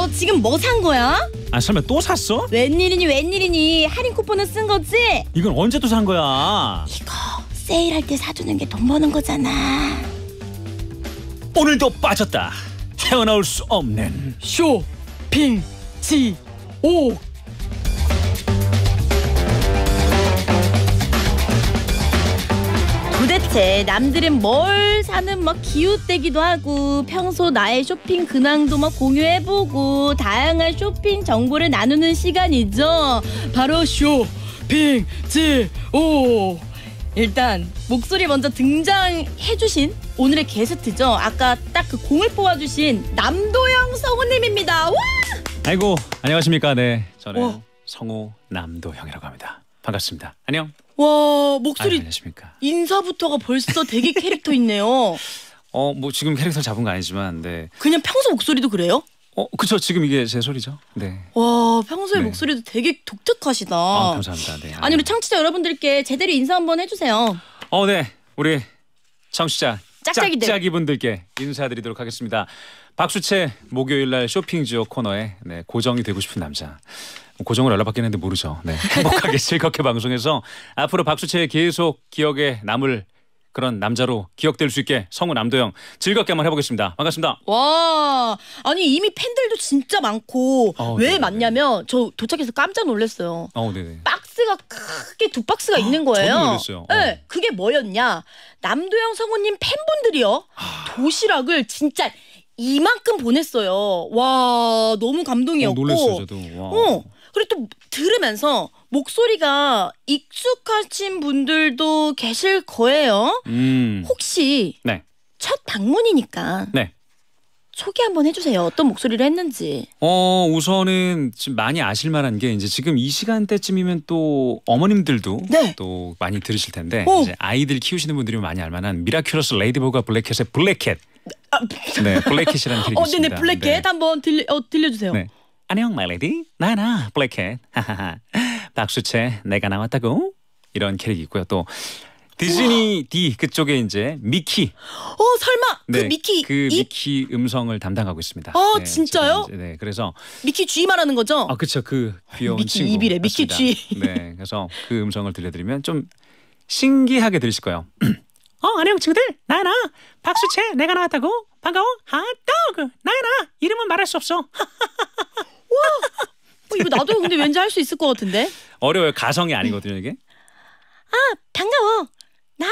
너 지금 뭐 산 거야? 아 설마 또 샀어? 웬일이니 웬일이니 할인 쿠폰은 쓴 거지? 이건 언제 또 산 거야? 이거 세일할 때 사주는 게 돈 버는 거잖아. 오늘도 빠졌다. 헤어나올 수 없는 쇼핑 지옥 대체 남들은 뭘 사는 막 기웃대기도 하고 평소 나의 쇼핑 근황도 막 공유해보고 다양한 쇼핑 정보를 나누는 시간이죠. 바로 쇼핑 지오. 일단 목소리 먼저 등장해주신 오늘의 게스트죠. 아까 딱 그 공을 뽑아주신 남도영 성우님입니다. 와! 아이고 안녕하십니까. 네 저는 와. 어. 성우 남도형이라고 합니다. 반갑습니다. 안녕. 와 목소리 안녕하십니까. 인사부터가 벌써 되게 캐릭터 있네요. 어뭐 지금 캐릭터 잡은 거 아니지만 네. 그냥 평소 목소리도 그래요? 어 그쵸 지금 이게 제 소리죠. 네. 와 평소에 네. 목소리도 되게 독특하시다. 아 감사합니다. 네. 아니 우리 청취자 여러분들께 제대로 인사 한번 해주세요. 어네 우리 청취자 짝짝이들. 짝짝이 분들께 인사드리도록 하겠습니다. 박수채 목요일 날 쇼핑 지역 코너에 네, 고정이 되고 싶은 남자 고정으로 연락받긴 했는데 모르죠. 네. 행복하게 즐겁게 방송해서 앞으로 박수채 의 계속 기억에 남을 그런 남자로 기억될 수 있게 성우 남도영 즐겁게 한번 해보겠습니다. 반갑습니다. 와 아니 이미 팬들도 진짜 많고 어, 왜 네네. 맞냐면 네. 저 도착해서 깜짝 놀랐어요. 어, 네네. 네. 박스가 크게 두 박스가 어, 있는 거예요. 저도 놀랐어요. 네, 어. 그게 뭐였냐 남도영 성우님 팬분들이요 아. 도시락을 진짜 이만큼 보냈어요. 와 너무 감동이었고. 어, 놀랐어요 저도. 와. 어. 그리고 또 들으면서 목소리가 익숙하신 분들도 계실 거예요. 음. 혹시 네. 첫 방문이니까 네. 소개 한번 해주세요. 어떤 목소리를 했는지. 어 우선은 지금 많이 아실 만한 게 이제 지금 이 시간대쯤이면 또 어머님들도 네. 또 많이 들으실 텐데 오. 이제 아이들 키우시는 분들이 많이 알만한 미라큐러스 레이디보가 블랙캣의 블랙캣. 아, 네 블랙캣이라는 캐릭터입니다. 어, 네네 네, 블랙캣 네. 한번 들려 어, 들려주세요. 네. 안녕 마이레디 나나 야 블랙캣 하하 박수채 내가 나왔다고 이런 캐릭이 있고요 또 디즈니 디 그쪽에 이제 미키 어 설마 그 네, 그 미키 그 입? 미키 음성을 담당하고 있습니다. 어 네, 진짜요? 이제, 네 그래서 미키 G 말하는 거죠? 아그쵸그 귀여운 미키 친구 입이래 미키 G. 네 그래서 그 음성을 들려드리면 좀 신기하게 들으실 거예요. 어 안녕 친구들 나나 야 박수채 내가 나왔다고 반가워 핫도그 나나 야 이름은 말할 수 없어. 와! 어, 이거 나도 근데 왠지 할 수 있을 것 같은데. 어려워요. 가성이 아니거든요, 이게. 아, 반가워. 나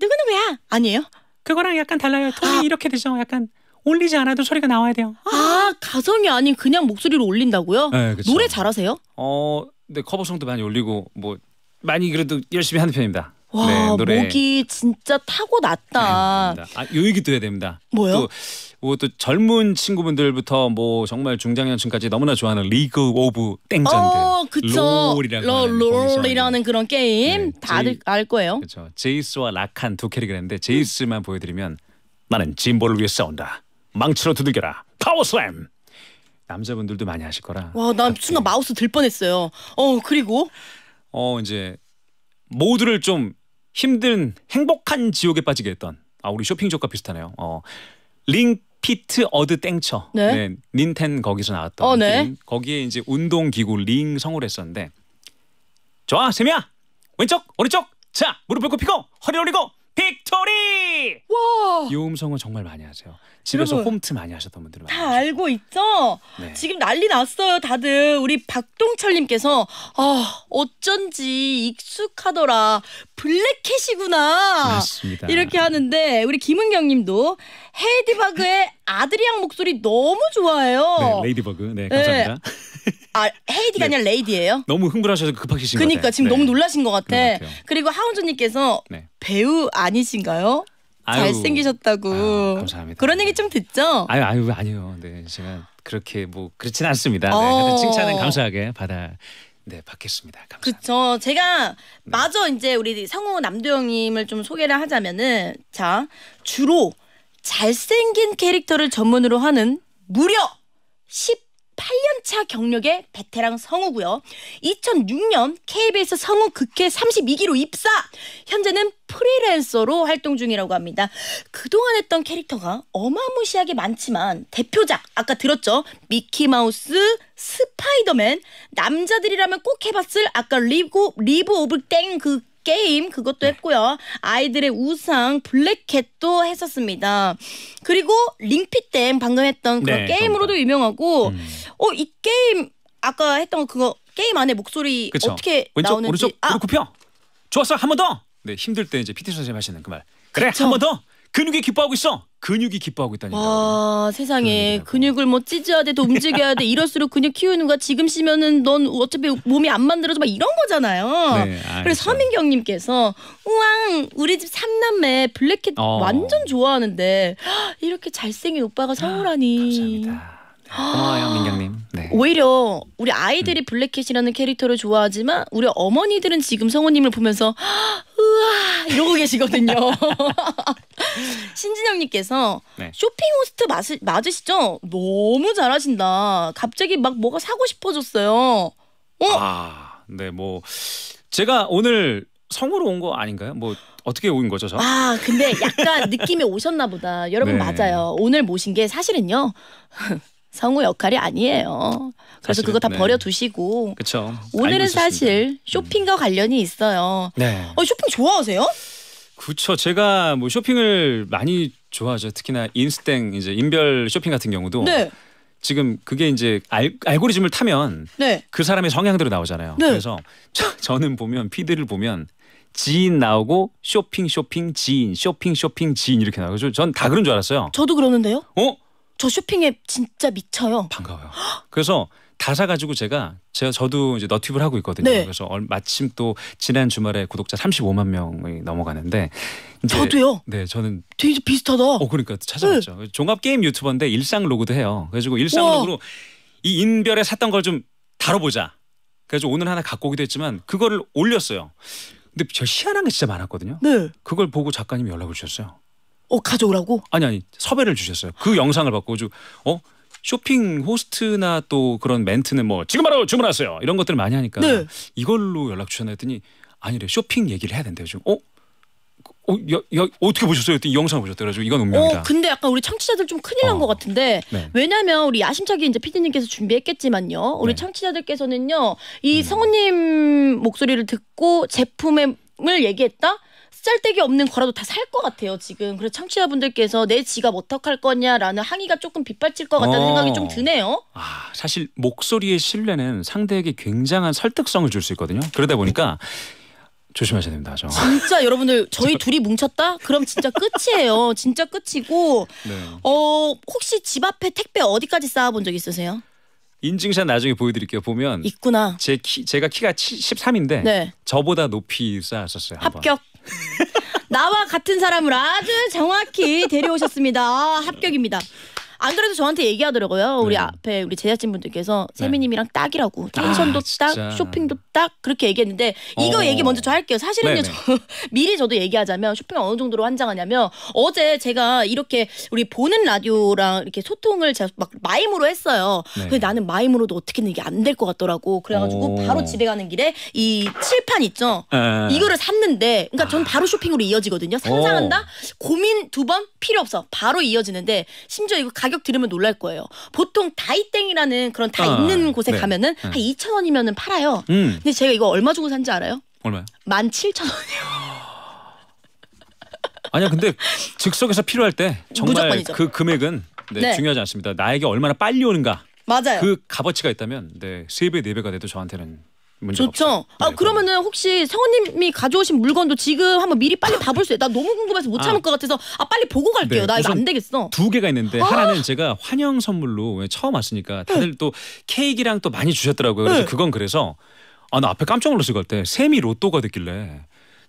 누구누구야. 아니에요? 그거랑 약간 달라요. 톤이 아. 이렇게 되죠. 약간 올리지 않아도 소리가 나와야 돼요. 아, 가성이 아닌 그냥 목소리로 올린다고요? 네, 그쵸. 노래 잘하세요? 어, 네, 커버송도 많이 올리고 뭐 많이 그래도 열심히 하는 편입니다. 와 네, 노래. 목이 진짜 타고 났다. 네, 아, 요 얘기도 해야 됩니다. 뭐요? 또, 뭐, 또 젊은 친구분들부터 뭐 정말 중장년층까지 너무나 좋아하는 리그 오브 땡전드 어, 그쵸. 롤이라고 러, 하는 롤이라는 그런 게임 네, 다들 제이, 알 거예요. 그렇죠. 제이스와 라칸 두 캐릭을 했는데 제이스만 음. 보여드리면 나는 진보를 위해 싸운다. 망치로 두들겨라. 파워슬램. 남자분들도 많이 하실 거라. 와, 나 순간 마우스 들 뻔했어요. 어, 그리고 어 이제 모두를 좀 힘든 행복한 지옥에 빠지게 했던 아 우리 쇼핑 조과 비슷하네요. 어. 링 피트 어드 땡처. 네. 네 닌텐 거기서 나왔던 어, 네. 거기에 이제 운동 기구 링성를 했었는데 좋아, 세미야. 왼쪽, 오른쪽. 자, 무릎을 굽히고 허리 올리고 빅토리! 와! 이 음성은 정말 많이 하세요. 집에서 홈트 많이 하셨던 분들 많다 으셨죠 알고 있죠. 네. 지금 난리 났어요, 다들. 우리 박동철님께서 아 어쩐지 익숙하더라. 블랙캣이구나. 맞습니다. 이렇게 하는데 우리 김은경님도 헤이디버그의 아드리앙 목소리 너무 좋아해요. 네, 레이디버그. 네, 네. 감사합니다. 네. 아 헤이디가 네. 아니라 레이디예요? 너무 흥분하셔서 급하게 신 거예요. 그니까 지금 너무 네. 놀라신 것 같아. 그리고 하운조님께서 배우 아니신가요? 잘생기셨다고. 아, 감사합니다. 그런 얘기 좀 듣죠? 아유 아유 아니요. 네 제가 그렇게 뭐 그렇진 않습니다. 네, 어. 칭찬은 감사하게 받아. 네 받겠습니다. 감사합니다. 그렇죠. 제가 네. 마저 이제 우리 성우 남도영님을 좀 소개를 하자면은 자 주로 잘생긴 캐릭터를 전문으로 하는 무려 10 8년차 경력의 베테랑 성우고요. 2006년 KBS 성우 극회 32기로 입사. 현재는 프리랜서로 활동 중이라고 합니다. 그동안 했던 캐릭터가 어마무시하게 많지만 대표작 아까 들었죠? 미키마우스, 스파이더맨, 남자들이라면 꼭 해봤을 아까 리브 리브 오브 땡그 게임 그것도 네. 했고요. 아이들의 우상 블랙캣도 했었습니다. 그리고 링피댐 방금 했던 그런 네, 게임으로도 그러 유명하고 음. 어이 게임 아까 했던 그거 게임 안에 목소리 그쵸. 어떻게 왼쪽, 나오는지 오른쪽 아. 무릎 굽혀 좋았어 한 번 더. 네 힘들 때 이제 피 t 선생님 하시는 그 말. 그래 한 번 더. 근육이 기뻐하고 있어. 근육이 기뻐하고 있다니까. 와 아, 세상에 근육을 뭐 찢어야 돼, 또 움직여야 돼. 이럴수록 근육 키우는 거 지금 쉬면은 넌 어차피 몸이 안 만들어져 막 이런 거잖아요. 네, 아, 그래서 서민경님께서 그렇죠. 우왕 우리 집 삼남매 블랙캣 어. 완전 좋아하는데 이렇게 잘생긴 오빠가 아, 서울하니감사 고마워요 민경님. 네. 오히려 우리 아이들이 음. 블랙캣이라는 캐릭터를 좋아하지만 우리 어머니들은 지금 성우님을 보면서 우와 이러고 계시거든요. 신진영님께서 네. 쇼핑 호스트 맞으, 맞으시죠? 너무 잘하신다. 갑자기 막 뭐가 사고 싶어졌어요. 어? 아, 네, 뭐 제가 오늘 성으로 온 거 아닌가요? 뭐 어떻게 온 거죠, 저? 아, 근데 약간 느낌이 오셨나 보다. 여러분 네. 맞아요. 오늘 모신 게 사실은요. 성우 역할이 아니에요. 그래서 사실 그거 다 네. 버려두시고. 그쵸. 오늘은 사실 음. 쇼핑과 관련이 있어요. 네. 어, 쇼핑 좋아하세요? 그렇죠 제가 뭐 쇼핑을 많이 좋아하죠. 특히나 인스땡 이제 인별 쇼핑 같은 경우도 네. 지금 그게 이제 알, 알고리즘을 타면 네. 그 사람의 성향대로 나오잖아요. 네. 그래서 저, 는 보면 피드를 보면 지인 나오고 쇼핑 쇼핑 지인 쇼핑 쇼핑 지인 이렇게 나오죠. 전 다 그런 줄 알았어요. 저도 그러는데요. 어? 저 쇼핑에 진짜 미쳐요. 반가워요. 그래서 다사 가지고 제가 제가 저도 이제 너튜브를 하고 있거든요. 네. 그래서 얼- 마침 또 지난 주말에 구독자 35만 명이 넘어가는데 이제- 저도요. 네, 저는 되게 비슷하다. 어 그러니까 찾아봤죠. 네. 종합 게임 유튜버인데 일상 로그도 해요. 그래가지고 일상 우 로그로 이 인별에 샀던 걸 좀 다뤄보자. 그래서 오늘 하나 갖고 오기도 했지만 그거를 올렸어요. 근데 저 희한한 게 진짜 많았거든요. 네. 그걸 보고 작가님이 연락을 주셨어요. 어 가져오라고. 아니 아니 섭외를 주셨어요. 그 영상을 받고 좀, 어 쇼핑 호스트나 또 그런 멘트는 뭐 지금 바로 주문하세요 이런 것들을 많이 하니까 네. 이걸로 연락 주셨나 했더니 아니래 쇼핑 얘기를 해야 된대요 지금 어? 어, 야, 야, 어떻게 보셨어요? 이 영상 을 보셨대요. 그래서 이건 어, 운명이다. 어, 근데 약간 우리 청취자들 좀 큰일 난것 어. 같은데 네. 왜냐면 우리 야심차게 이제 피디님께서 준비했겠지만요. 우리 네. 청취자들께서는요 이 음. 성우님 목소리를 듣고 제품을 얘기했다? 짤데기 없는 거라도 다 살 것 같아요 지금. 그래서 청취자분들께서 내 지갑 어떡할 거냐라는 항의가 조금 빗발칠 것 같다는 어. 생각이 좀 드네요. 아 사실 목소리의 신뢰는 상대에게 굉장한 설득성을 줄 수 있거든요. 그러다 보니까 조심하셔야 됩니다. 저. 진짜 여러분들 저희 둘이 뭉쳤다? 그럼 진짜 끝이에요. 진짜 끝이고 네. 어 혹시 집 앞에 택배 어디까지 쌓아본 적 있으세요? 인증샷 나중에 보여드릴게요. 보면 있구나. 제 키, 제가 키가 13인데 네. 저보다 높이 쌓았었어요. 합격. 나와 같은 사람을 아주 정확히 데려오셨습니다. 합격입니다. 안 그래도 저한테 얘기하더라고요. 우리 네. 앞에 우리 제작진 분들께서 네. 세미님이랑 딱이라고 아, 텐션도 아, 딱, 쇼핑도 딱 그렇게 얘기했는데 이거 어. 얘기 먼저 저 할게요. 사실은요, 네, 네. 저, 미리 저도 얘기하자면 쇼핑을 어느 정도로 환장하냐면 어제 제가 이렇게 우리 보는 라디오랑 이렇게 소통을 제가 막 마임으로 했어요. 근데 나는 마임으로도 어떻게든 이게 안 될 것 같더라고. 그래가지고 오. 바로 집에 가는 길에 이 칠판 있죠. 에. 이거를 샀는데, 그러니까 전 아. 바로 쇼핑으로 이어지거든요. 상상한다, 오. 고민 두 번 필요 없어, 바로 이어지는데 심지어 이거 가격 들으면 놀랄 거예요. 보통 다이땡이라는 그런 다 아, 있는 곳에 네. 가면은 네. 한 2천 원이면은 팔아요. 음. 근데 제가 이거 얼마 주고 산지 알아요? 얼마요? 17,000원이요. 아니요, 근데 즉석에서 필요할 때 정말 무조건이죠. 그 금액은 네, 네. 중요하지 않습니다. 나에게 얼마나 빨리 오는가. 맞아요. 그 값어치가 있다면 네, 3배, 4배가 돼도 저한테는 좋죠. 아 네, 그러면은 혹시 성우님이 가져오신 물건도 지금 한번 미리 빨리 봐볼수 아! 있어요. 나 너무 궁금해서 못 아! 참을 아. 것 같아서 아 빨리 보고 갈게요. 네, 나 이거 안 되겠어. 두 개가 있는데 아. 하나는 제가 환영 선물로 처음 왔으니까 다들 네. 또 케이크랑 또 많이 주셨더라고요. 그래서 네. 그건 그래서 아 나 앞에 깜짝 놀랐을 것 같아. 세미 로또가 됐길래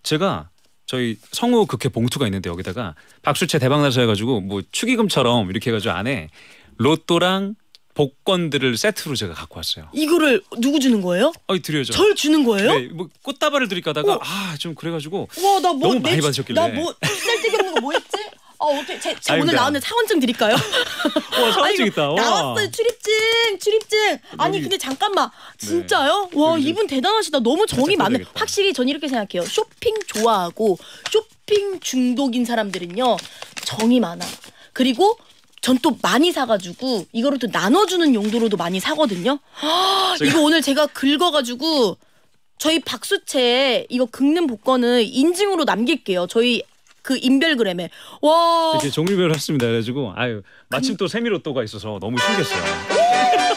제가 저희 성우 극회 봉투가 있는데 여기다가 박수채 대박나서 해가지고 뭐 축의금처럼 이렇게 해가지고 안에 로또랑 복권들을 세트로 제가 갖고 왔어요. 이거를 누구 주는 거예요? 아이 드려야절 주는 거예요? 네, 뭐 꽃다발을 드릴까 다가아좀 어. 그래가지고 와, 나 뭐, 너무 많이 반셨길래 나뭐 쓸데기 없는 거 뭐 했지? 아 어떻게 제, 제 오늘 나오는 사원증 드릴까요? 와 사원증 있다. 와. 나왔어요 출입증 출입증. 아니 여기... 근데 잠깐만 네. 진짜요? 네. 와 그러니까 이분 대단하시다. 너무 정이 많은. 확실히 전 이렇게 생각해요. 쇼핑 좋아하고 쇼핑 중독인 사람들은요 정이 많아. 그리고 전또 많이 사가지고 이거를 또 나눠주는 용도로도 많이 사거든요. 허, 이거 오늘 제가 긁어가지고 저희 박수채 이거 긁는 복권은 인증으로 남길게요. 저희 그 인별그램에 와 이렇게 종류별 했습니다. 그래가지고 아유 마침 또 세미로또가 있어서 너무 신기했어요.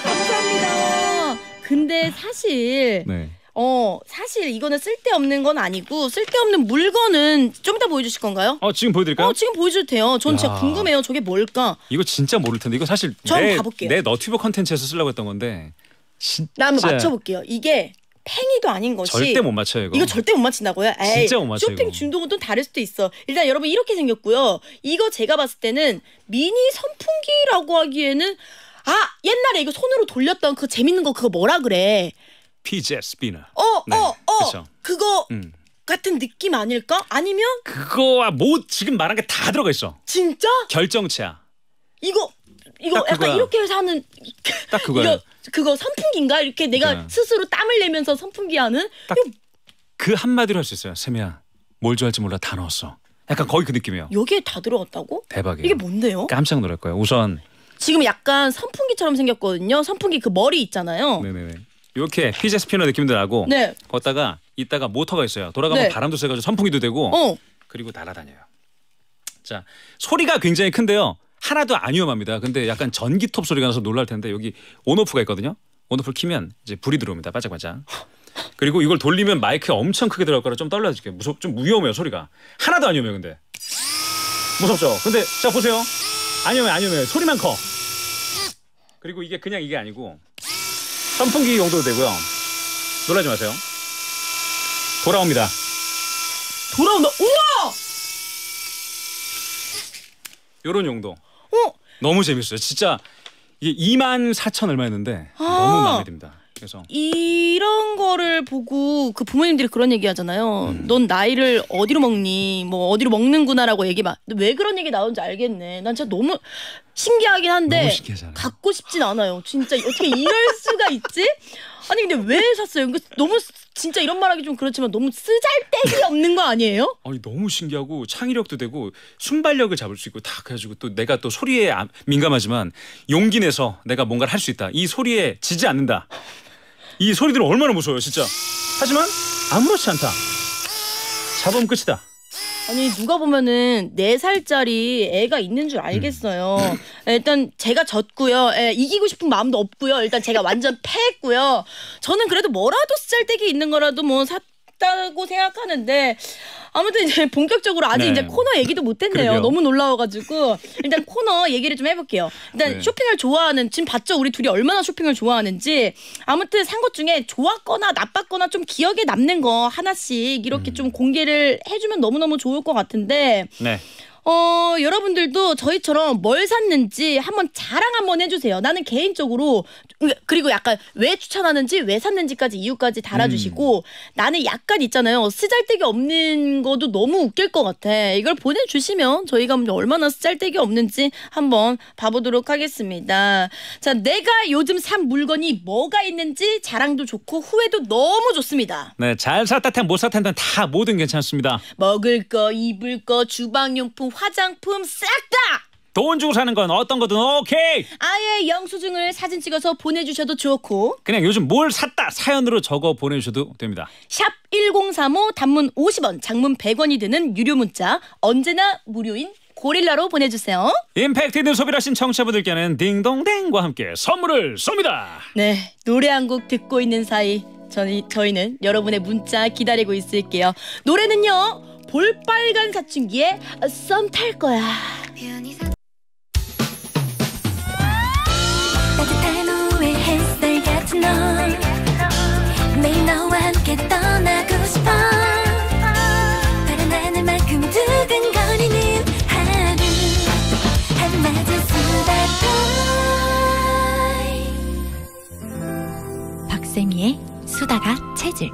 감사합니다. 근데 사실 네. 어, 사실 이거는 쓸데없는 건 아니고 쓸데없는 물건은 좀 이따 보여주실 건가요? 어, 지금 보여드릴까요? 어, 지금 보여줘도 돼요. 전 진짜 궁금해요. 저게 뭘까? 이거 진짜 모를 텐데 이거 사실 내, 너튜브 컨텐츠에서 쓰려고 했던 건데 진짜 나 한번 맞춰볼게요. 이게 팽이도 아닌 것이 절대 못 맞춰요 이거. 이거 절대 못 맞힌다고요? 에이, 진짜 못맞춰 쇼핑 중독은 또 다를 수도 있어. 일단 여러분 이렇게 생겼고요. 이거 제가 봤을 때는 미니 선풍기라고 하기에는 아 옛날에 이거 손으로 돌렸던 그 재밌는 거 그거 뭐라 그래? 피젯 스피너. 어, 네, 어, 어. 그쵸? 그거 음. 같은 느낌 아닐까? 아니면 그거와 뭐 지금 말한 게 다 들어가 있어. 진짜? 결정체야. 이거 이거 약간 그거야. 이렇게 해는딱 그거야. 이거 그거 선풍기인가? 이렇게 내가 네. 스스로 땀을 내면서 선풍기 하는 이그 한마디로 할 수 있어요. 세미야. 뭘 좋아할지 몰라 다 넣었어. 약간 거의 그 느낌이에요. 여기에 다 들어갔다고? 대박이에요. 이게 뭔데요? 그러니까 깜짝 놀랄 거예요. 우선 지금 약간 선풍기처럼 생겼거든요. 선풍기 그 머리 있잖아요. 네네네. 네, 네. 이렇게 피자 스피너 느낌도 나고 네. 걷다가 이따가 모터가 있어요. 돌아가면 네. 바람도 쐬가지고 선풍기도 되고 어. 그리고 날아다녀요. 자 소리가 굉장히 큰데요. 하나도 안 위험합니다. 근데 약간 전기톱 소리가 나서 놀랄 텐데 여기 온오프가 있거든요. 온오프를 키면 이제 불이 들어옵니다. 반짝반짝. 그리고 이걸 돌리면 마이크에 엄청 크게 들어갈 거라 좀 떨려줄게요. 무섭, 좀 위험해요 소리가. 하나도 안 위험해요 근데. 무섭죠? 근데 자 보세요. 안 위험해 안 위험해 소리만 커. 그리고 이게 그냥 이게 아니고 선풍기 용도도 되고요. 놀라지 마세요. 돌아옵니다. 돌아온다. 우와! 요런 용도. 어? 너무 재밌어요. 진짜 이게 2만 4천 얼마였는데 아 너무 마음에 듭니다. 그래서 이런 거를 보고 그 부모님들이 그런 얘기 하잖아요. 음. 넌 나이를 어디로 먹니? 뭐 어디로 먹는구나라고 얘기 막. 근왜 그런 얘기 나오는지 알겠네. 난 진짜 너무 신기하긴 한데 너무 갖고 싶진 않아요. 진짜 어떻게 이럴 수가 있지? 아니 근데 왜 샀어요? 그러니까 너무 진짜 이런 말하기 좀 그렇지만 너무 쓰잘데기 없는 거 아니에요? 아니 너무 신기하고 창의력도 되고 순발력을 잡을 수 있고 다 그래가지고 또 내가 또 소리에 아, 민감하지만 용기 내서 내가 뭔가를 할 수 있다. 이 소리에 지지 않는다. 이 소리들은 얼마나 무서워요, 진짜. 하지만 아무렇지 않다. 잡으 끝이다. 아니 누가 보면은 네 살짜리 애가 있는 줄 알겠어요. 예, 일단 제가 졌고요. 예, 이기고 싶은 마음도 없고요. 일단 제가 완전 패했고요. 저는 그래도 뭐라도 쓸데기 있는 거라도 뭐 사, 있다고 생각하는데 아무튼 이제 본격적으로 아직 네. 이제 코너 얘기도 못 했네요. 그러게요. 너무 놀라워가지고 일단 코너 얘기를 좀 해볼게요. 일단 네. 쇼핑을 좋아하는 지금 봤죠 우리 둘이 얼마나 쇼핑을 좋아하는지 아무튼 산 것 중에 좋았거나 나빴거나 좀 기억에 남는 거 하나씩 이렇게 음. 좀 공개를 해주면 너무 너무 좋을 것 같은데. 네. 어, 여러분들도 저희처럼 뭘 샀는지 한번 자랑 한번 해주세요. 나는 개인적으로 그러니까 그리고 약간 왜 추천하는지 왜 샀는지까지 이유까지 달아주시고 음. 나는 약간 있잖아요 쓰잘데기 없는 것도 너무 웃길 것 같아 이걸 보내주시면 저희가 얼마나 쓰잘데기 없는지 한번 봐보도록 하겠습니다 자 내가 요즘 산 물건이 뭐가 있는지 자랑도 좋고 후회도 너무 좋습니다 네잘 샀다 텐 못 샀다 텐다 뭐든 괜찮습니다 먹을 거 입을 거 주방용품 화장품 싹다 돈 주고 사는 건 어떤 거든 오케이. 아예 영수증을 사진 찍어서 보내주셔도 좋고 그냥 요즘 뭘 샀다 사연으로 적어 보내주셔도 됩니다. 샵 1035 단문 50원 장문 100원이 드는 유료 문자 언제나 무료인 고릴라로 보내주세요. 임팩트 있는 소비를 하신 청취자분들께는 딩동댕과 함께 선물을 쏩니다. 네 노래 한 곡 듣고 있는 사이 저희, 저희는 여러분의 문자 기다리고 있을게요. 노래는요 볼빨간 사춘기에 썸 탈 거야. 표이 상- 햇살 같은 널 매일 너와 함께 떠나고 싶어 파란 하늘만큼 두근거리는 하루 한마디 수다가 박세미의 수다가 체질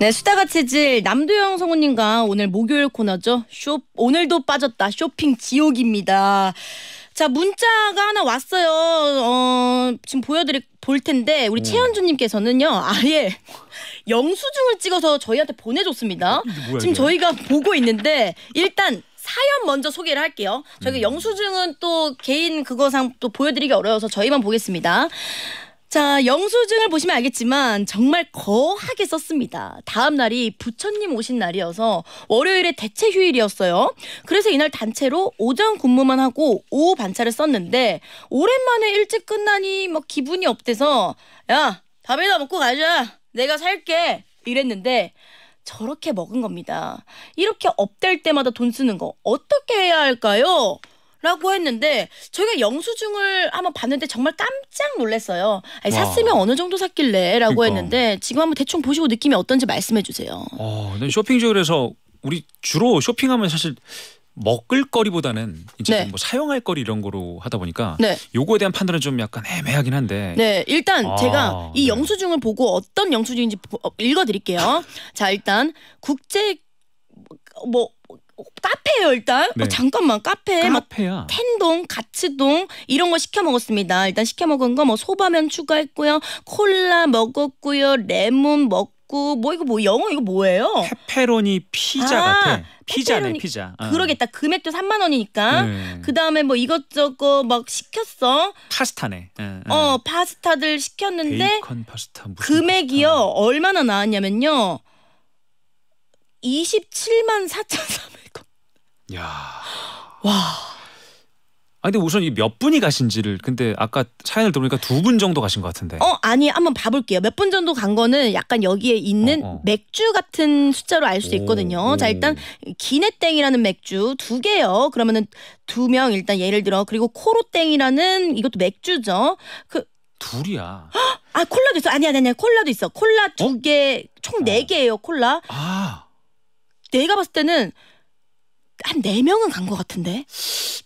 네, 수다가 체질 남도영 성우님과 오늘 목요일 코너죠. 쇼 오늘도 빠졌다 쇼핑 지옥입니다. 자 문자가 하나 왔어요. 어, 지금 보여드릴 볼 텐데 우리 음. 최현주님께서는요 아예 영수증을 찍어서 저희한테 보내줬습니다. 지금 이게? 저희가 보고 있는데 일단 사연 먼저 소개를 할게요. 저희가 음. 영수증은 또 개인 그거상 또 보여드리기 어려워서 저희만 보겠습니다. 자, 영수증을 보시면 알겠지만 정말 거하게 썼습니다. 다음 날이 부처님 오신 날이어서 월요일에 대체 휴일이었어요. 그래서 이날 단체로 오전 근무만 하고 오후 반차를 썼는데 오랜만에 일찍 끝나니 막 뭐 기분이 업돼서 야, 밥이나 먹고 가자. 내가 살게. 이랬는데 저렇게 먹은 겁니다. 이렇게 업될 때마다 돈 쓰는 거 어떻게 해야 할까요? 라고 했는데 저희가 영수증을 한번 봤는데 정말 깜짝 놀랐어요. 아니, 샀으면 어느 정도 샀길래 라고 그러니까. 했는데 지금 한번 대충 보시고 느낌이 어떤지 말씀해 주세요. 어, 쇼핑죠 에서 우리 주로 쇼핑하면 사실 먹을 거리보다는 이제 네. 뭐 사용할 거리 이런 거로 하다 보니까 네. 요거에 대한 판단은 좀 약간 애매하긴 한데 네 일단 아, 제가 이 네. 영수증을 보고 어떤 영수증인지 어, 읽어드릴게요 자 일단 국제 뭐 카페예요 일단. 어, 네. 어, 잠깐만 카페. 카페야. 텐동, 가츠동 이런 거 시켜 먹었습니다. 일단 시켜 먹은 거 뭐 소바면 추가했고요, 콜라 먹었고요, 레몬 먹. 고뭐 이거 뭐 영어 이거 뭐예요? 페페로니 피자 아, 같아. 피자네 피자. 아. 그러겠다. 금액도 3만 원이니까. 음. 그 다음에 뭐 이것저것 막 시켰어. 파스타네. 음, 음. 어 파스타들 시켰는데. 베이컨 파스타 금액이요 파스타. 얼마나 나왔냐면요. 27만 4천 3백. 야. 와. 아 근데 우선 이 몇 분이 가신지를 근데 아까 사연을 들어보니까 두 분 정도 가신 것 같은데. 어 아니 한번 봐볼게요. 몇 분 정도 간 거는 약간 여기에 있는 어, 어. 맥주 같은 숫자로 알 수 있거든요. 오, 자 일단 기네땡이라는 맥주 두 개요. 그러면은 두 명 일단 예를 들어 그리고 코로땡이라는 이것도 맥주죠. 그 둘이야. 아 콜라도 있어. 아니야 아니야 콜라도 있어. 콜라 두개 어? 총네 어? 개예요 콜라. 아. 내가 봤을 때는 한4 명은 간 것 같은데.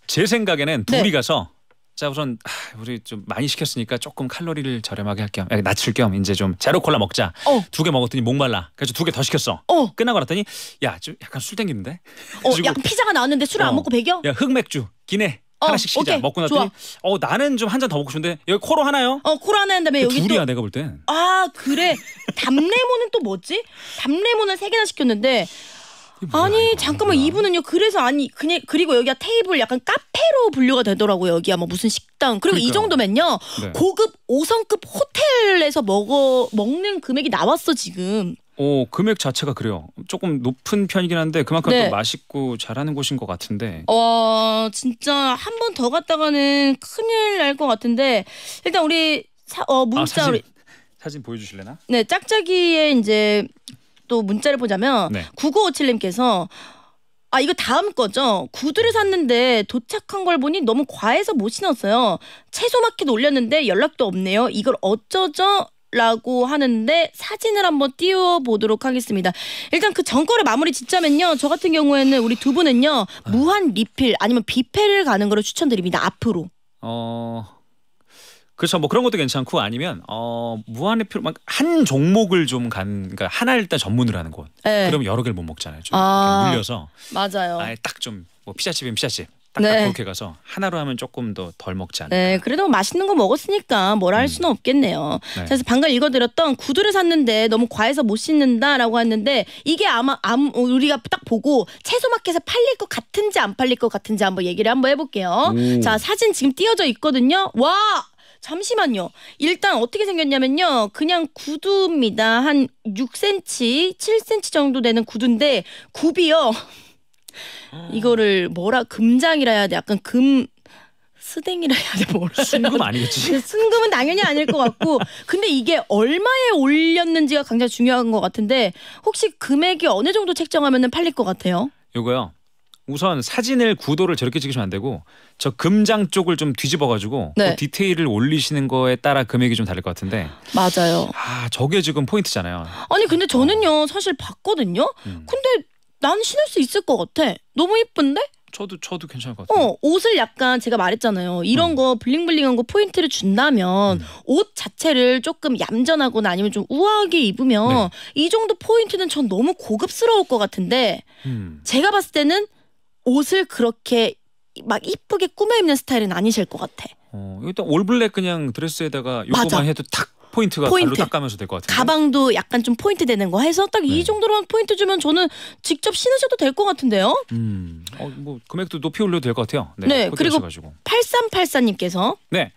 제 생각에는 네. 둘이 가서 자 우선 우리 좀 많이 시켰으니까 조금 칼로리를 저렴하게 할 겸 낮출 겸 이제 좀 제로 콜라 먹자. 어. 두 개 먹었더니 목말라. 그래서 두 개 더 시켰어. 어. 끝나고 났더니 야좀 약간 술 땡기는데. 어, 약간 피자가 나왔는데 술을 어. 안 먹고 배겨? 야 흑맥주 기내. 어, 하나씩 시키자. 오케이. 먹고 나더니 어 나는 좀 한 잔 더 먹고 싶은데 여기 코로 하나요? 어 코로 하나 한 다음에 그 여기 둘이야 또... 내가 볼 땐. 아 그래. 담레모는 또 뭐지? 담레모는 세 개나 시켰는데 아니 잠깐만 이분은요. 그래서 아니 그냥 그리고 여기가 테이블 약간 카페로 분류가 되더라고요. 여기야 뭐 무슨 식당. 그리고 그러니까요. 이 정도면요 네. 고급 5성급 호텔에서 먹어 먹는 금액이 나왔어 지금. 어 금액 자체가 그래요. 조금 높은 편이긴 한데 그만큼 네. 또 맛있고 잘하는 곳인 것 같은데. 어 진짜 한 번 더 갔다가는 큰일 날 것 같은데 일단 우리 사, 어 문자 아, 사진, 사진 보여주실래나? 네 짝짝이의 이제 또 문자를 보자면 네. 9957님께서 아 이거 다음 거죠. 구두를 샀는데 도착한 걸 보니 너무 과해서 못 신었어요. 채소마켓 올렸는데 연락도 없네요. 이걸 어쩌죠? 라고 하는데 사진을 한번 띄워보도록 하겠습니다. 일단 그 전거를 마무리 짓자면요. 저 같은 경우에는 우리 두 분은요. 무한 리필 아니면 비패를 가는 거를 추천드립니다. 앞으로. 어... 그렇죠. 뭐 그런 것도 괜찮고 아니면 어 무한의 필요 막한 종목을 좀 간 그러니까 하나 일단 전문을 하는 곳. 네. 그럼 여러 개를 못 먹잖아요. 좀 아, 물려서 맞아요. 아예 딱좀 뭐 피자집이면 피자집. 딱딱 네. 그렇게 가서 하나로 하면 조금 더 덜 먹지 않을까. 네, 그래도 맛있는 거 먹었으니까 뭐라 할 음. 수는 없겠네요. 네. 그래서 방금 읽어드렸던 구두를 샀는데 너무 과해서 못 신는다라고 했는데 이게 아마 암, 우리가 딱 보고 채소마켓에 팔릴 것 같은지 안 팔릴 것 같은지 한번 얘기를 한번 해볼게요. 오. 자, 사진 지금 띄어져 있거든요. 와, 잠시만요. 일단 어떻게 생겼냐면요. 그냥 구두입니다. 한 6cm, 7cm 정도 되는 구두인데 굽이요. 아. 이거를 뭐라 금장이라 해야 돼. 약간 금 스댕이라 해야 돼 뭐라 순금 아니겠지? 네, 순금은 당연히 아닐 것 같고 근데 이게 얼마에 올렸는지가 굉장히 중요한 것 같은데 혹시 금액이 어느 정도 책정하면 팔릴 것 같아요? 이거요 우선 사진을 구도를 저렇게 찍으시면 안 되고 저 금장 쪽을 좀 뒤집어 가지고 그 네. 그 디테일을 올리시는 거에 따라 금액이 좀 다를 것 같은데 맞아요. 아 저게 지금 포인트잖아요. 아니 근데 저는요 어. 사실 봤거든요. 음. 근데 난 신을 수 있을 것 같아. 너무 이쁜데? 저도 저도 괜찮을 것 같아요. 어, 옷을 약간 제가 말했잖아요. 이런 음. 거 블링블링한 거 포인트를 준다면 음. 옷 자체를 조금 얌전하거나 아니면 좀 우아하게 입으면 네. 이 정도 포인트는 전 너무 고급스러울 것 같은데 음. 제가 봤을 때는 옷을 그렇게 막 이쁘게 꾸며 입는 스타일은 아니실 것 같아. 어, 일단 올블랙 그냥 드레스에다가 요거만 해도 탁 포인트가 포인트. 로딱 가면서 될 것 같아요. 가방도 약간 좀 포인트 되는 거 해서 딱이 네. 정도로만 포인트 주면 저는 직접 신으셔도 될 것 같은데요. 음, 어, 뭐 금액도 높이 올려도 될 것 같아요. 네, 네 그리고 8384님께서 네.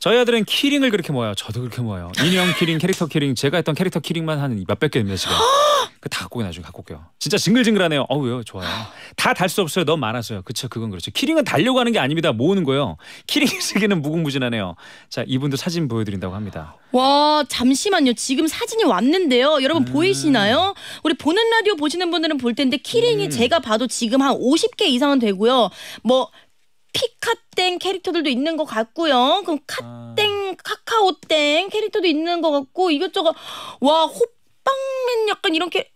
저희 아들은 키링을 그렇게 모아요. 저도 그렇게 모아요. 인형 키링, 캐릭터 키링, 제가 했던 캐릭터 키링만 하한 몇백 개입니다 지금. 그다 갖고 나중에 갖고 올게요. 진짜 징글징글하네요. 어우요 좋아요. 다 달 수 없어요. 너무 많았어요. 그쵸 그건 그렇죠. 키링은 달려고 하는 게 아닙니다. 모으는 거요. 키링 세계는 무궁무진하네요. 자 이분도 사진 보여드린다고 합니다. 와 잠시만요. 지금 사진이 왔는데요. 여러분 음. 보이시나요? 우리 보는 라디오 보시는 분들은 볼 텐데 키링이 음. 제가 봐도 지금 한 50개 이상은 되고요. 뭐 피카땡 캐릭터들도 있는 것 같고요. 그럼 카땡, 아. 카카오땡 캐릭터도 있는 것 같고 이것저것 와 호빵맨 약간 이런 캐.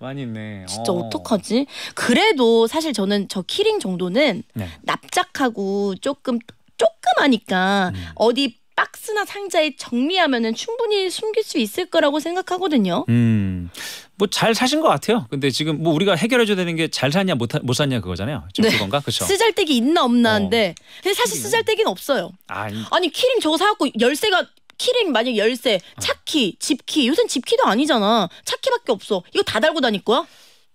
많이 있네. 진짜 어. 떡하지 그래도 사실 저는 저 키링 정도는 네. 납작하고 조금 조그마니까 음. 어디 박스나 상자에 정리하면은 충분히 숨길 수 있을 거라고 생각하거든요. 음. 뭐잘 사신 것 같아요. 근데 지금 뭐 우리가 해결해줘야 되는 게 잘 사냐 못, 못 사냐 그거잖아요. 지금 네. 그건가 그렇죠. 쓰잘데기 있나 없나인데 어. 근데 사실 쓰잘데기는 없어요. 아니, 아니 키링 저거 사갖고 열쇠가 키링 만약 열쇠, 어. 차키, 집키 요새 집키도 아니잖아. 차키밖에 없어. 이거 다 달고 다닐 거야?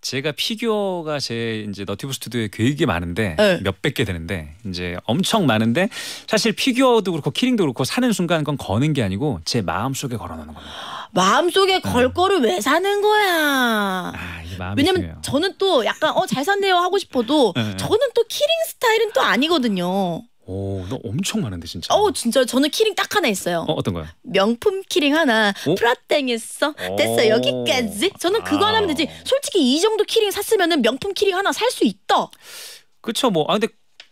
제가 피규어가 제 이제 너티브 스튜디오에 되게 많은데 네. 몇백 개 되는데 이제 엄청 많은데 사실 피규어도 그렇고 키링도 그렇고 사는 순간 건 거는 게 아니고 제 마음 속에 걸어놓는 겁니다. 마음 속에 네. 걸 거를 왜 사는 거야? 아, 왜냐면 저는 또 약간 어 잘 산대요 하고 싶어도 네. 저는 또 키링 스타일은 또 아니거든요. 오, 너 엄청 많은데 진짜. 어, 진짜 저는 키링 딱 하나 있어요. 어, 어떤 거요? 명품 키링 하나 오? 프라땡했어. 됐어 여기까지. 저는 그거 아. 하나 면 되지. 솔직히 이 정도 키링 샀으면은 명품 키링 하나 살 수 있다. 그쵸 뭐. 아 근데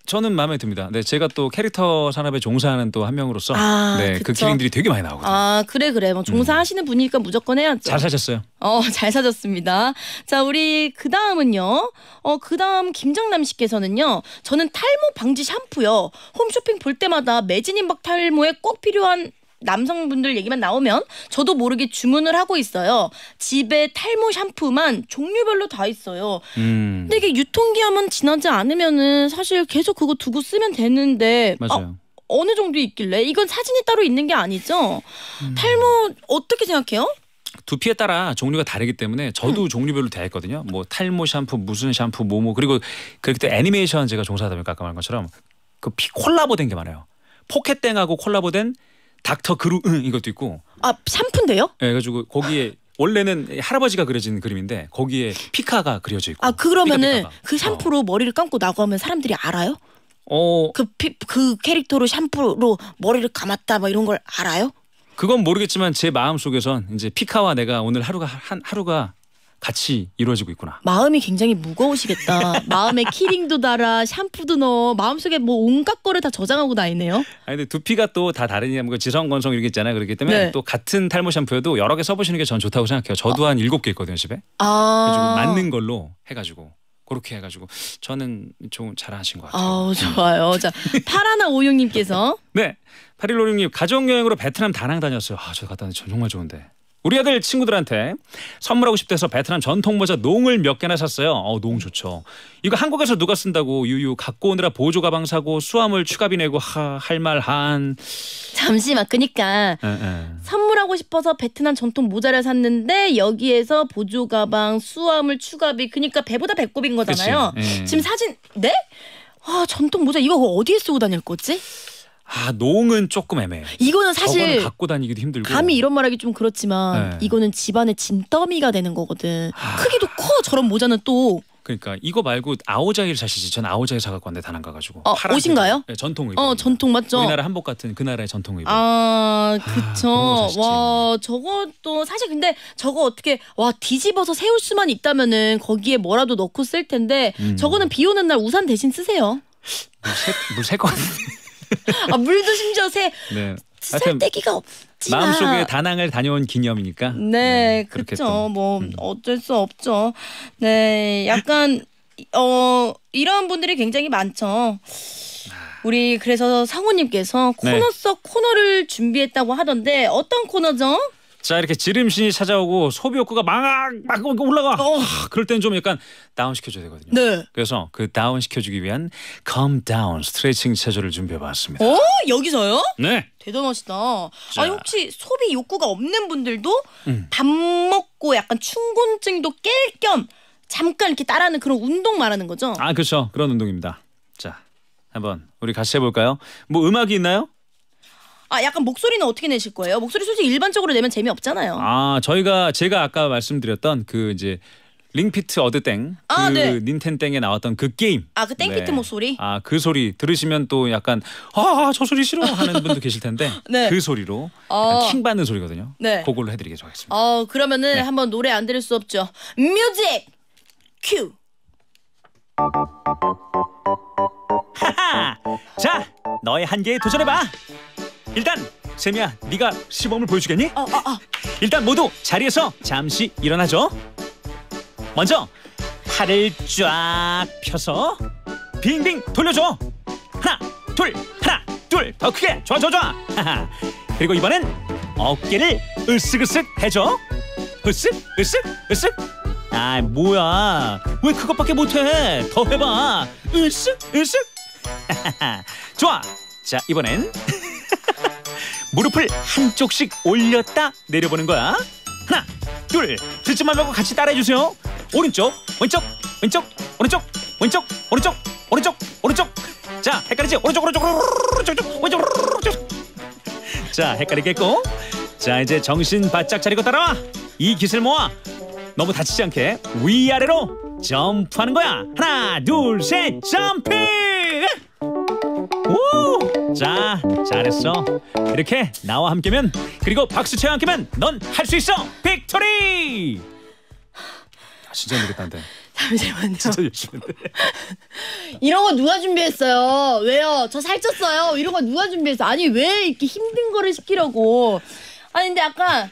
저는 마음에 듭니다. 네, 제가 또 캐릭터 산업에 종사하는 또 한 명으로서 아, 네, 그기능들이 되게 많이 나오거든요. 아 그래 그래 뭐 종사하시는 음. 분이니까 무조건 해야죠. 잘 사셨어요. 어, 잘 사셨습니다. 자, 우리 그 다음은요. 어, 그 다음 김정남 씨께서는요. 저는 탈모 방지 샴푸요. 홈쇼핑 볼 때마다 매진인박 탈모에 꼭 필요한 남성분들 얘기만 나오면 저도 모르게 주문을 하고 있어요. 집에 탈모 샴푸만 종류별로 다 있어요. 음. 근데 이게 유통기한만 지나지 않으면은 사실 계속 그거 두고 쓰면 되는데 아, 맞아요. 아, 어느 정도 있길래 이건 사진이 따로 있는 게 아니죠. 음. 탈모 어떻게 생각해요? 두피에 따라 종류가 다르기 때문에 저도 음. 종류별로 다했거든요뭐 탈모 샴푸, 무슨 샴푸, 뭐뭐 그리고 그때 애니메이션 제가 종사하다 보니까 아까 말한 것처럼 그피 콜라보된 게 많아요. 포켓땡하고 콜라보된 닥터 그루 응 이것도 있고 아 샴푸인데요? 예, 가지고 거기에 원래는 할아버지가 그려진 그림인데 거기에 피카가 그려져 있고. 아 그러면은 피카그 어. 샴푸로 머리를 감고 나가면 사람들이 알아요? 어 그, 그 캐릭터로 샴푸로 머리를 감았다 막 뭐 이런 걸 알아요? 그건 모르겠지만 제 마음 속에선 이제 피카와 내가 오늘 하루가 한 하루가 같이 이루어지고 있구나. 마음이 굉장히 무거우시겠다. 마음에 키링도 달아, 샴푸도 넣어, 마음속에 뭐 온갖 거를 다 저장하고 다니네요. 아니 근데 두피가 또 다 다르냐, 뭐 그 지성 건성 이렇게 있잖아요. 그렇기 때문에 네. 또 같은 탈모 샴푸에도 여러 개 써보시는 게 전 좋다고 생각해요. 저도 아. 한 일곱 개 있거든요 집에. 아. 맞는 걸로 해가지고. 그렇게 해가지고 저는 좀 잘하신 것 같아요. 아우 좋아요. 자 파라나 오육님께서 네 파릴로육님 가족여행으로 베트남 다낭 다녔어요. 아저 갔다 왔는데 정말 좋은데 우리 아들 친구들한테 선물하고 싶대서 베트남 전통 모자 농을 몇 개나 샀어요. 어, 농 좋죠. 이거 한국에서 누가 쓴다고 유유 갖고 오느라 보조 가방 사고 수화물 추가비 내고 할 말 한. 잠시만 그니까 에, 예, 에. 예. 선물하고 싶어서 베트남 전통 모자를 샀는데 여기에서 보조 가방 수화물 추가비 그니까 배보다 배꼽인 거잖아요. 예. 지금 사진 네? 아 전통 모자 이거 어디에 쓰고 다닐 거지? 아 농은 조금 애매해. 이거는 사실 갖고 다니기도 힘들고. 감히 이런 말하기 좀 그렇지만 네. 이거는 집안의 짐더미가 되는 거거든. 하. 아. 크기도 커 저런 모자는 또. 그러니까 이거 말고 아오자이를 사시지. 전 아오자이 사갖고 왔는데 다낭 가가지고. 어, 파란색. 옷인가요? 네, 전통 어, 의복. 어 전통 맞죠. 우리나라 한복 같은 그 나라의 전통 의복. 아, 아 그쵸. 아, 와 저것도 사실 근데 저거 어떻게 와 뒤집어서 세울 수만 있다면은 거기에 뭐라도 넣고 쓸 텐데 음. 저거는 비 오는 날 우산 대신 쓰세요. 물새것 같은데. 아, 물도 심지어 새 네. 살때기가 없지만 마음속에 다낭을 다녀온 기념이니까. 네, 네 그렇죠. 뭐 음. 어쩔 수 없죠. 네, 약간 어 이런 분들이 굉장히 많죠. 우리 그래서 상호님께서 네. 코너 네. 속 코너를 준비했다고 하던데 어떤 코너죠? 자 이렇게 지름신이 찾아오고 소비 욕구가 막막 올라가. 어. 그럴 때는 좀 약간 다운 시켜줘야 되거든요. 네. 그래서 그 다운 시켜주기 위한 컴 다운 스트레칭 체조를 준비해봤습니다. 어 여기서요? 네. 대단하시다. 자. 아니 혹시 소비 욕구가 없는 분들도 음. 밥 먹고 약간 충곤증도 깰 겸 잠깐 이렇게 따라하는 그런 운동 말하는 거죠? 아 그렇죠. 그런 운동입니다. 자 한번 우리 같이 해볼까요? 뭐 음악이 있나요? 아 약간 목소리는 어떻게 내실 거예요? 목소리 솔직히 일반적으로 내면 재미 없잖아요. 아 저희가 제가 아까 말씀드렸던 그 이제 링피트 어드땡 아, 그 네. 닌텐땡에 나왔던 그 게임 아그 땡피트 네. 목소리 아그 소리 들으시면 또 약간 아저 아, 소리 싫어 하는 분도 계실 텐데 네. 그 소리로 어. 킹 받는 소리거든요. 네. 그걸로 해드리겠습니다. 어 그러면은 네. 한번 노래 안 들을 수 없죠. 뮤직 큐. 하하 자 너의 한계에 도전해봐. 일단 세미야, 네가 시범을 보여주겠니? 어, 어, 어. 일단 모두 자리에서 잠시 일어나죠. 먼저 팔을 쫙 펴서 빙빙 돌려줘. 하나, 둘, 하나, 둘. 더 크게. 좋아, 좋아, 좋아. 그리고 이번엔 어깨를 으쓱으쓱 해줘. 으쓱, 으쓱, 으쓱. 아, 뭐야? 왜 그것밖에 못해? 더 해봐. 으쓱, 으쓱. 좋아. 자, 이번엔 무릎을 한쪽씩 올렸다 내려보는 거야. 하나, 둘, 들지만 말고 같이 따라해주세요. 오른쪽, 왼쪽, 왼쪽, 오른쪽, 왼쪽, 오른쪽, 오른쪽, 오른쪽. 자, 헷갈리지? 오른쪽, 오른쪽, 오른쪽, 왼쪽, 오른쪽. 자, 헷갈리겠고. 자, 이제 정신 바짝 차리고 따라와. 이 기술 모아. 너무 다치지 않게 위아래로 점프하는 거야. 하나, 둘, 셋, 점프! 우! 자 잘했어 이렇게 나와 함께면 그리고 박수채와 함께면 넌 할 수 있어 빅토리 아, 진짜 모르겠다는데 잠시만요 진짜 열심히 이런 거 누가 준비했어요 왜요 저 살쪘어요 이런 거 누가 준비했어 아니 왜 이렇게 힘든 거를 시키려고 아니 근데 아까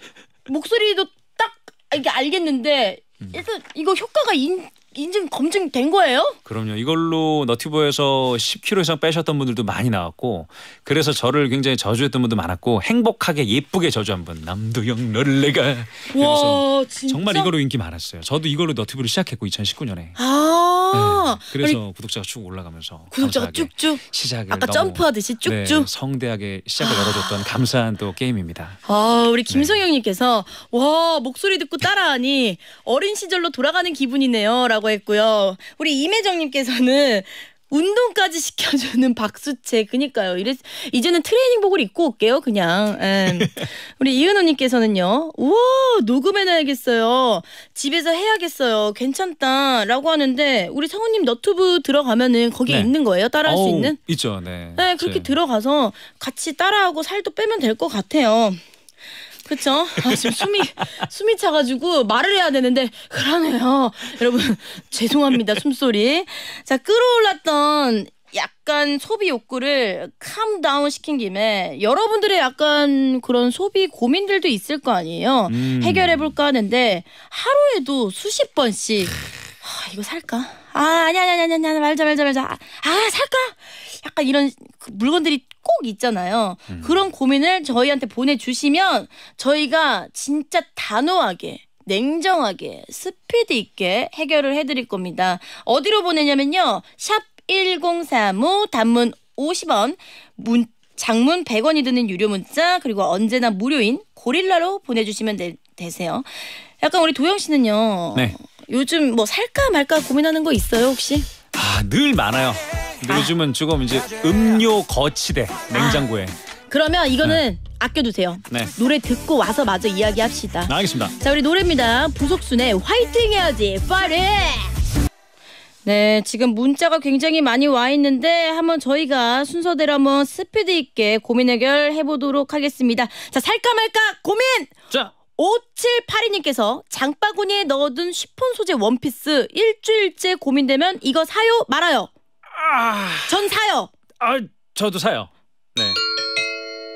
목소리도 딱 이게 알겠는데 그래서 음. 이거 효과가 인, 인증 검증된 거예요? 그럼요. 이걸로 너튜브에서 10kg 이상 빼셨던 분들도 많이 나왔고 그래서 저를 굉장히 저주했던 분도 많았고 행복하게 예쁘게 저주한 분 남도영 너를 내가 와, 그서 진짜? 정말 이걸로 인기 많았어요. 저도 이걸로 너튜브를 시작했고 2019년에. 아 네, 그래서 구독자가 쭉 올라가면서 구독자가 쭉쭉 시작을 아까 점프하듯이 네, 쭉쭉 네, 성대하게 시작을 열어줬던 아. 감사한 또 게임입니다. 아 우리 김성영님께서 네. 와 목소리 듣고 따라하니 어린 시절로 돌아가는 기분이네요라고 했고요. 우리 임혜정님께서는 운동까지 시켜주는 박수채 그니까요. 이래 이제는 트레이닝복을 입고 올게요. 그냥 에. 음. 우리 이은호님께서는요. 우와 녹음해놔야겠어요. 집에서 해야겠어요. 괜찮다라고 하는데 우리 성우님 너튜브 들어가면은 거기에 네. 있는 거예요. 따라할 수 있는 있죠. 네. 네 그렇게 제... 들어가서 같이 따라하고 살도 빼면 될 것 같아요. 그렇죠. 아, 지금 숨이 숨이 차가지고 말을 해야 되는데 그러네요. 여러분 죄송합니다 숨소리. 자 끌어올랐던 약간 소비 욕구를 캄다운 시킨 김에 여러분들의 약간 그런 소비 고민들도 있을 거 아니에요. 음. 해결해 볼까 하는데 하루에도 수십 번씩 아, 이거 살까? 아 아니야 아니야 아니야 아니야 말자 말자 말자 아, 아 살까? 약간 이런 그 물건들이 꼭 있잖아요. 음. 그런 고민을 저희한테 보내주시면 저희가 진짜 단호하게 냉정하게 스피드 있게 해결을 해드릴 겁니다. 어디로 보내냐면요. 샵 1035 단문 50원 문 장문 100원이 드는 유료 문자 그리고 언제나 무료인 고릴라로 보내주시면 되, 세요 약간 우리 도영 씨는요. 네. 요즘 뭐 살까 말까 고민하는 거 있어요 혹시? 아 늘 많아요. 근데 요즘은 조금 이제 음료 거치대 냉장고에. 아, 그러면 이거는 네. 아껴두세요. 네. 노래 듣고 와서 마저 이야기합시다. 네, 알겠습니다. 자 우리 노래입니다. 부속순의 화이팅 해야지 파리. 네, 지금 문자가 굉장히 많이 와 있는데 한번 저희가 순서대로 한번 스피드 있게 고민 해결해 보도록 하겠습니다. 자, 살까 말까 고민. 자, 5782님께서 장바구니에 넣어둔 쉬폰 소재 원피스 일주일째 고민되면 이거 사요 말아요. 아. 전 사요. 아, 저도 사요. 네.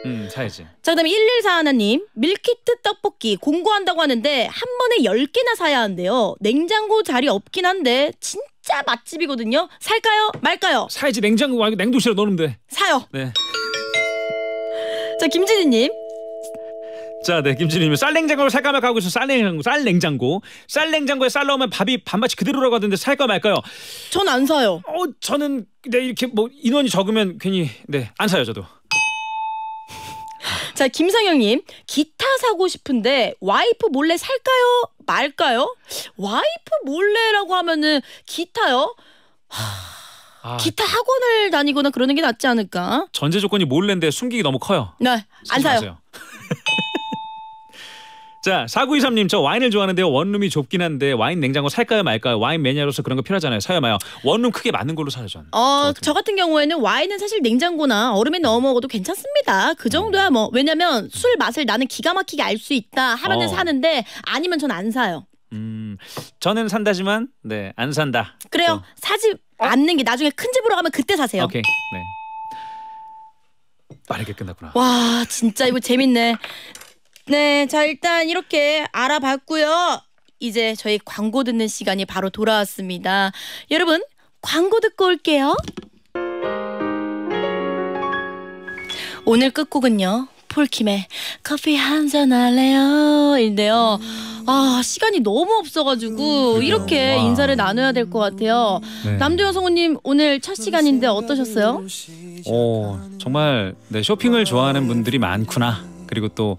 음, 사야지. 자, 그다음에 114 하나님, 밀키트 떡볶이 공고한다고 하는데 한 번에 열개나 사야 한대요. 냉장고 자리 없긴 한데 진짜 맛집이거든요. 살까요? 말까요? 사야지. 냉장고 말고 냉동실에 넣으면 돼. 사요. 네. 자, 김진희 님. 자, 네, 김진희님 쌀냉장고를 살까 말까 하고 있어 쌀냉장고, 쌀냉장고, 쌀냉장고에 쌀 넣으면 밥이 밥맛이 그대로라고 하던데 살까 말까요? 전 안 사요. 어, 저는 네 이렇게 뭐 인원이 적으면 괜히 네안 사요 저도. 자, 김상영님 기타 사고 싶은데 와이프 몰래 살까요? 말까요? 와이프 몰래라고 하면은 기타요? 하... 아, 기타 학원을 다니거나 그러는 게 낫지 않을까? 전제 조건이 몰래인데 숨기기 너무 커요. 네, 안 사요. 마세요. 자, 4923님, 저 와인을 좋아하는데요. 원룸이 좁긴 한데 와인 냉장고 살까요 말까요? 와인 매니아로서 그런 거 필요하잖아요. 사야 마요. 원룸 크게 맞는 걸로 사야죠 어, 저 같은 경우에는 와인은 사실 냉장고나 얼음에 넣어 먹어도 괜찮습니다. 그 음. 정도야 뭐. 왜냐면 술 맛을 나는 기가 막히게 알 수 있다 하면은 어. 사는데 아니면 전 안 사요. 음, 저는 산다지만 네, 안 산다. 그래요. 사지 않는 게 나중에 큰 집으로 가면 그때 사세요. 오케이. 네. 빠르게 끝났구나. 와, 진짜 이거 재밌네. 네, 자 일단 이렇게 알아봤고요. 이제 저희 광고 듣는 시간이 바로 돌아왔습니다. 여러분, 광고 듣고 올게요. 오늘 끝곡은요. 폴킴의 커피 한잔 할래요 인데요. 아 시간이 너무 없어가지고 음, 이렇게 와. 인사를 나눠야 될 것 같아요. 네. 남도현 성우님 오늘 첫 시간인데 어떠셨어요? 어 정말 네, 쇼핑을 좋아하는 분들이 많구나. 그리고 또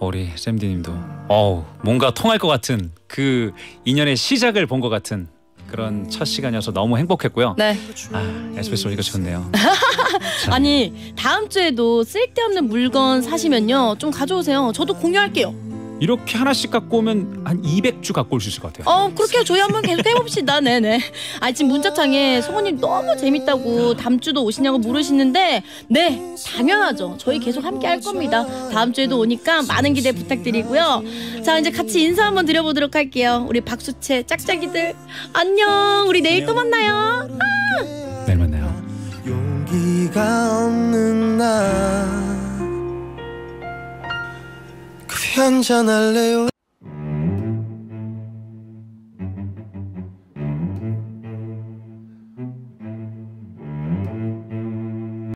우리 샘디님도 어우 뭔가 통할 것 같은 그 인연의 시작을 본 것 같은 그런 첫 시간이어서 너무 행복했고요. 네. 아, SBS 소리가 좋네요. 아니 다음 주에도 쓸데없는 물건 사시면요 좀 가져오세요. 저도 공유할게요. 이렇게 하나씩 갖고 오면 한 200주 갖고 올 수 있을 것 같아요. 어 그렇게 저희 한번 계속 해봅시다. 네네. 네, 네. 아 지금 문자창에 성우님 너무 재밌다고 다음 주도 오시냐고 물으시는데 네 당연하죠. 저희 계속 함께 할 겁니다. 다음 주에도 오니까 많은 기대 부탁드리고요. 자 이제 같이 인사 한번 드려보도록 할게요. 우리 박수채 짝짝이들 안녕. 우리 내일 또 만나요. 아! 내일 만나요. 용기가 없는 날 한잔 할래요